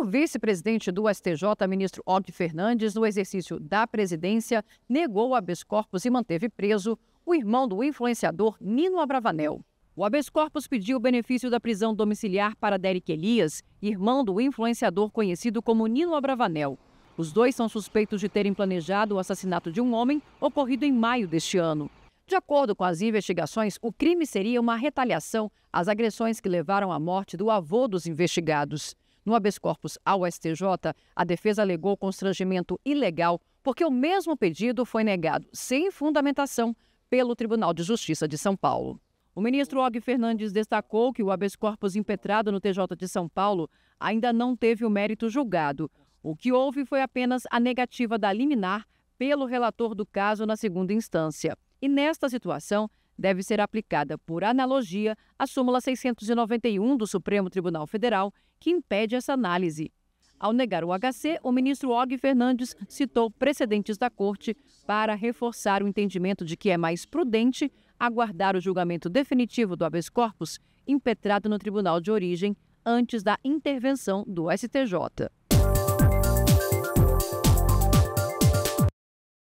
O vice-presidente do STJ, ministro Og Fernandes, no exercício da presidência, negou habeas corpus e manteve preso o irmão do influenciador Nino Abravanel. O habeas corpus pediu o benefício da prisão domiciliar para Derek Elias, irmão do influenciador conhecido como Nino Abravanel. Os dois são suspeitos de terem planejado o assassinato de um homem ocorrido em maio deste ano. De acordo com as investigações, o crime seria uma retaliação às agressões que levaram à morte do avô dos investigados. No habeas corpus ao STJ, a defesa alegou constrangimento ilegal porque o mesmo pedido foi negado sem fundamentação pelo Tribunal de Justiça de São Paulo. O ministro Og Fernandes destacou que o habeas corpus impetrado no TJ de São Paulo ainda não teve o mérito julgado. O que houve foi apenas a negativa da liminar pelo relator do caso na segunda instância. E nesta situação, deve ser aplicada por analogia à súmula 691 do Supremo Tribunal Federal, que impede essa análise. Ao negar o HC, o ministro Og Fernandes citou precedentes da corte para reforçar o entendimento de que é mais prudente aguardar o julgamento definitivo do habeas corpus impetrado no tribunal de origem antes da intervenção do STJ.